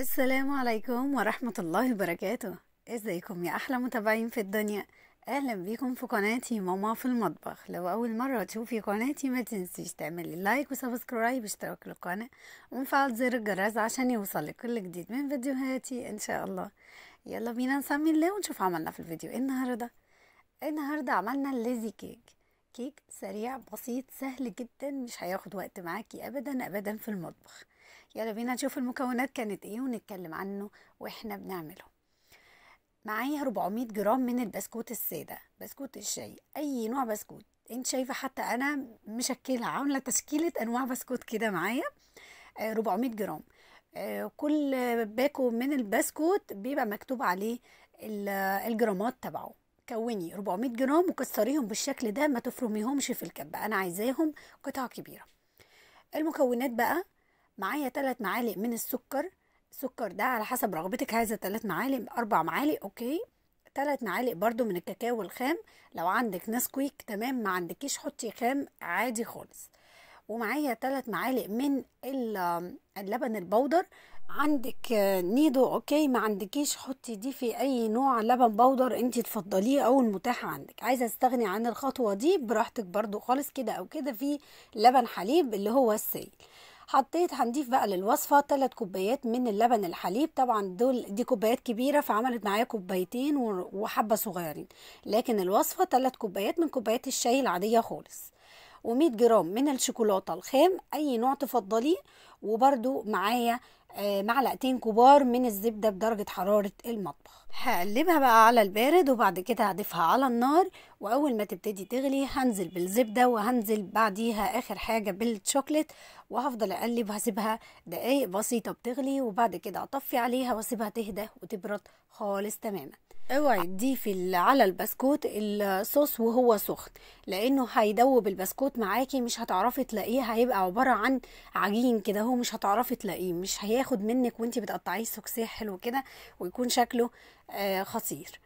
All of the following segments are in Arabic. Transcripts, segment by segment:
السلام عليكم ورحمة الله وبركاته ازيكم يا احلى متابعين في الدنيا اهلا بيكم في قناتي ماما في المطبخ لو اول مرة تشوفي قناتي ما تنسيش تعملي لايك وسبسكرايب واشتراك للقناة ونفعل زر الجرس عشان يوصلك كل جديد من فيديوهاتي ان شاء الله يلا بينا نسمي الله ونشوف عملنا في الفيديو النهاردة النهاردة عملنا الليزي كيك كيك سريع بسيط سهل جدا مش هياخد وقت معاكي ابدا ابدا في المطبخ يلا بينا نشوف المكونات كانت ايه ونتكلم عنه واحنا بنعمله معايا 400 جرام من البسكوت الساده بسكوت الشاي اي نوع بسكوت انت شايفه حتى انا مشكله عامله تشكيله انواع بسكوت كده معايا 400 آه، جرام آه، كل باكو من البسكوت بيبقى مكتوب عليه الجرامات تبعه كوني 400 جرام وكسريهم بالشكل ده ما تفرميهمش في الكبه انا عايزاهم قطع كبيره المكونات بقى معايا ثلاث معالق من السكر السكر ده على حسب رغبتك عايزه ثلاث معالق اربع معالق اوكي ثلاث معالق برضو من الكاكاو الخام لو عندك نسكويك تمام ما عندكيش حطي خام عادي خالص ومعايا ثلاث معالق من اللبن البودر عندك نيدو اوكي ما عندكيش حطي دي في اي نوع لبن بودر انت تفضليه او المتاح عندك عايزه استغني عن الخطوه دي براحتك برضو خالص كده او كده في لبن حليب اللي هو السائل حطيت هنضيف بقى للوصفه 3 كوبايات من اللبن الحليب طبعا دول دي كوبايات كبيره فعملت معايا كوبايتين وحبه صغيرين لكن الوصفه 3 كوبايات من كوبايات الشاي العاديه خالص و100 جرام من الشوكولاته الخام اي نوع تفضليه وبرده معايا آه، معلقتين كبار من الزبده بدرجه حراره المطبخ هقلبها بقى على البارد وبعد كده هضيفها على النار واول ما تبتدي تغلي هنزل بالزبده وهنزل بعديها اخر حاجه بالشوكليت وهفضل اقلب وهسيبها دقايق بسيطه بتغلي وبعد كده اطفي عليها واسيبها تهدى وتبرد خالص تماما اوعي تضيفي على البسكوت الصوص وهو سخن لانه هيدوب البسكوت معاكي مش هتعرفي تلاقيه هيبقى عباره عن عجين كده هو مش هتعرفي تلاقيه مش هياخد منك وانت بتقطعيه سكسيه حلو كده ويكون شكله آه، خطير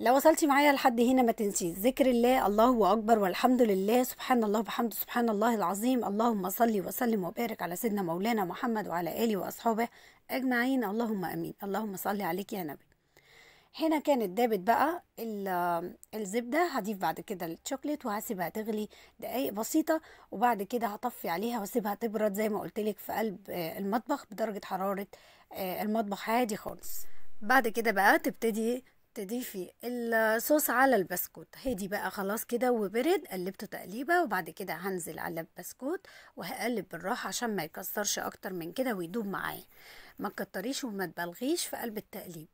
لو وصلتي معايا لحد هنا ما تنسيش ذكر الله الله اكبر والحمد لله سبحان الله وبحمده سبحان الله العظيم اللهم صل وسلم وبارك على سيدنا مولانا محمد وعلى اله واصحابه اجمعين اللهم امين اللهم صل عليك يا نبي هنا كانت دابت بقى الزبدة هضيف بعد كده الشوكليت وهسيبها تغلي دقايق بسيطة وبعد كده هطفي عليها واسيبها تبرد زي ما لك في قلب آه، المطبخ بدرجة حرارة آه، المطبخ عادي خالص بعد كده بقى تبتدي تضيفي الصوص على البسكوت هدي بقى خلاص كده وبرد قلبته تقليبه وبعد كده هنزل على البسكوت وهقلب بالراحه عشان ما يكسرش اكتر من كده ويدوب معايا ما تكتريش وما تبلغيش في قلب التقليب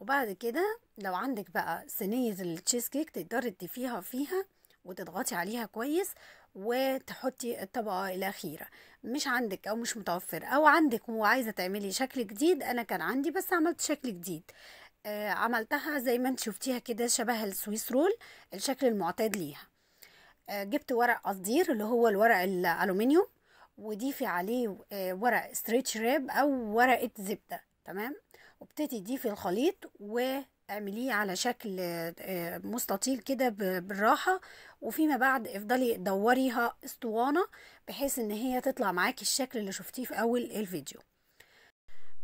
وبعد كده لو عندك بقى صينية التشيز كيك تقدري تضيفيها فيها وتضغطي عليها كويس وتحطي الطبقة الأخيرة مش عندك أو مش متوفر أو عندك وعايزة تعملي شكل جديد أنا كان عندي بس عملت شكل جديد آه عملتها زي ما انت شفتيها كده شبه السويس رول الشكل المعتاد ليها آه جبت ورق قصدير اللي هو الورق الألومنيوم وضيفي عليه آه ورق ستريتش راب أو ورقة زبدة تمام وابتدي دي في الخليط واعمليه على شكل آه، مستطيل كده بالراحة وفيما بعد افضلي دوريها اسطوانة بحيث ان هي تطلع معاكي الشكل اللي شفتيه في اول الفيديو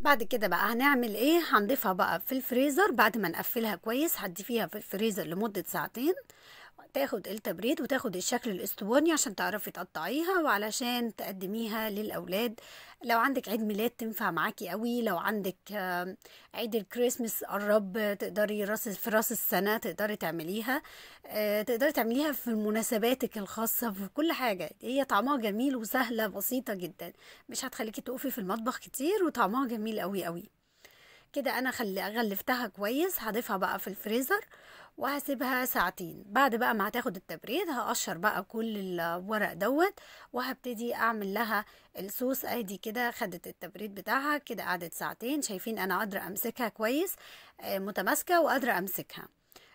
بعد كده بقى هنعمل ايه هنضيفها بقى في الفريزر بعد ما نقفلها كويس فيها في الفريزر لمدة ساعتين تاخد التبريد وتاخد الشكل الاسطواني عشان تعرفي تقطعيها وعلشان تقدميها للاولاد لو عندك عيد ميلاد تنفع معاكي قوي لو عندك آه، عيد الكريسماس قرب تقدري راس في راس السنه تقدري تعمليها آه، تقدري تعمليها في مناسباتك الخاصه في كل حاجه هي طعمها جميل وسهله بسيطه جدا مش هتخليكي تقفي في المطبخ كتير وطعمها جميل قوي قوي كده انا خلي غلفتها كويس هضيفها بقى في الفريزر وهسيبها ساعتين بعد بقى ما هتاخد التبريد هقشر بقى كل الورق دوت وهبتدي اعمل لها الصوص ادي كده خدت التبريد بتاعها كده قعدت ساعتين شايفين انا قادره امسكها كويس آه، متماسكه وقادره امسكها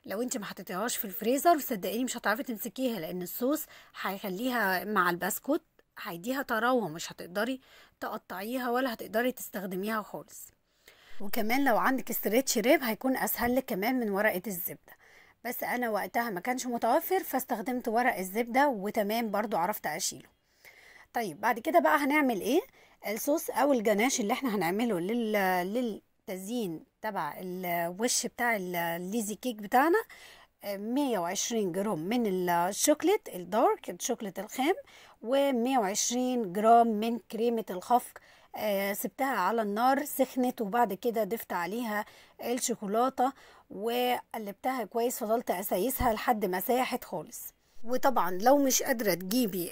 لو انت ما حطيتيهاش في الفريزر صدقيني مش هتعرفي تمسكيها لان الصوص هيخليها مع البسكوت هيديها طراوه مش هتقدري تقطعيها ولا هتقدري تستخدميها خالص وكمان لو عندك استريتش ريب هيكون اسهل لك كمان من ورقه الزبده بس انا وقتها ما كانش متوفر فاستخدمت ورق الزبده وتمام برضو عرفت اشيله طيب بعد كده بقى هنعمل ايه الصوص او الجناش اللي احنا هنعمله لل للتزيين تبع الوش بتاع الليزي كيك بتاعنا 120 جرام من الشوكليت الدارك الشوكليت الخام و120 جرام من كريمه الخفق آه، سبتها على النار سخنت وبعد كده ضفت عليها الشوكولاته وقلبتها كويس فضلت اسيسها لحد ما ساحت خالص وطبعا لو مش قادرة تجيبي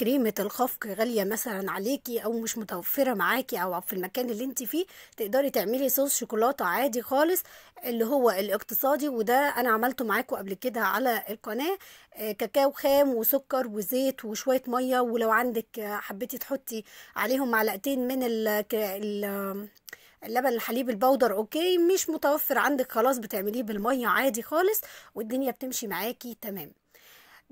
كريمة الخفق غالية مثلا عليكي او مش متوفرة معاكي او في المكان اللي انت فيه تقدري تعملي صوص شوكولاتة عادي خالص اللي هو الاقتصادي وده انا عملته معاكم قبل كده على القناة آه، كاكاو خام وسكر وزيت وشوية مية ولو عندك حبيتي تحطي عليهم معلقتين من ال اللبن الحليب البودر اوكي مش متوفر عندك خلاص بتعمليه بالميه عادي خالص والدنيا بتمشي معاكي تمام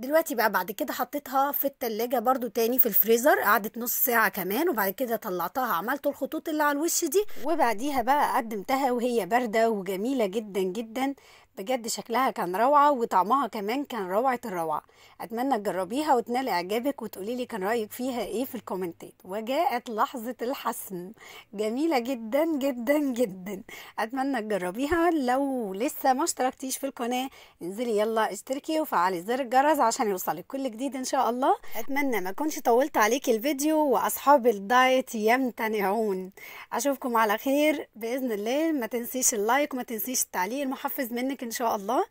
دلوقتي بقى بعد كده حطيتها في التلاجة برضو تاني في الفريزر قعدت نص ساعة كمان وبعد كده طلعتها عملت الخطوط اللي على الوش دي وبعديها بقى قدمتها وهي باردة وجميلة جدا جدا بجد شكلها كان روعة وطعمها كمان كان روعة الروعة أتمنى تجربيها وتنال إعجابك وتقولي لي كان رأيك فيها إيه في الكومنتات وجاءت لحظة الحسم جميلة جدا جدا جدا أتمنى تجربيها لو لسه ما اشتركتيش في القناة انزلي يلا اشتركي وفعلي زر الجرس عشان يوصلك كل جديد إن شاء الله أتمنى ما كنش طولت عليكي الفيديو وأصحاب الدايت يمتنعون أشوفكم على خير بإذن الله ما تنسيش اللايك وما تنسيش التعليق المحفز منك ان شاء الله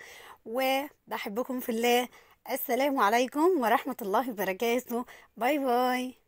وبحبكم في الله السلام عليكم ورحمه الله وبركاته باي باي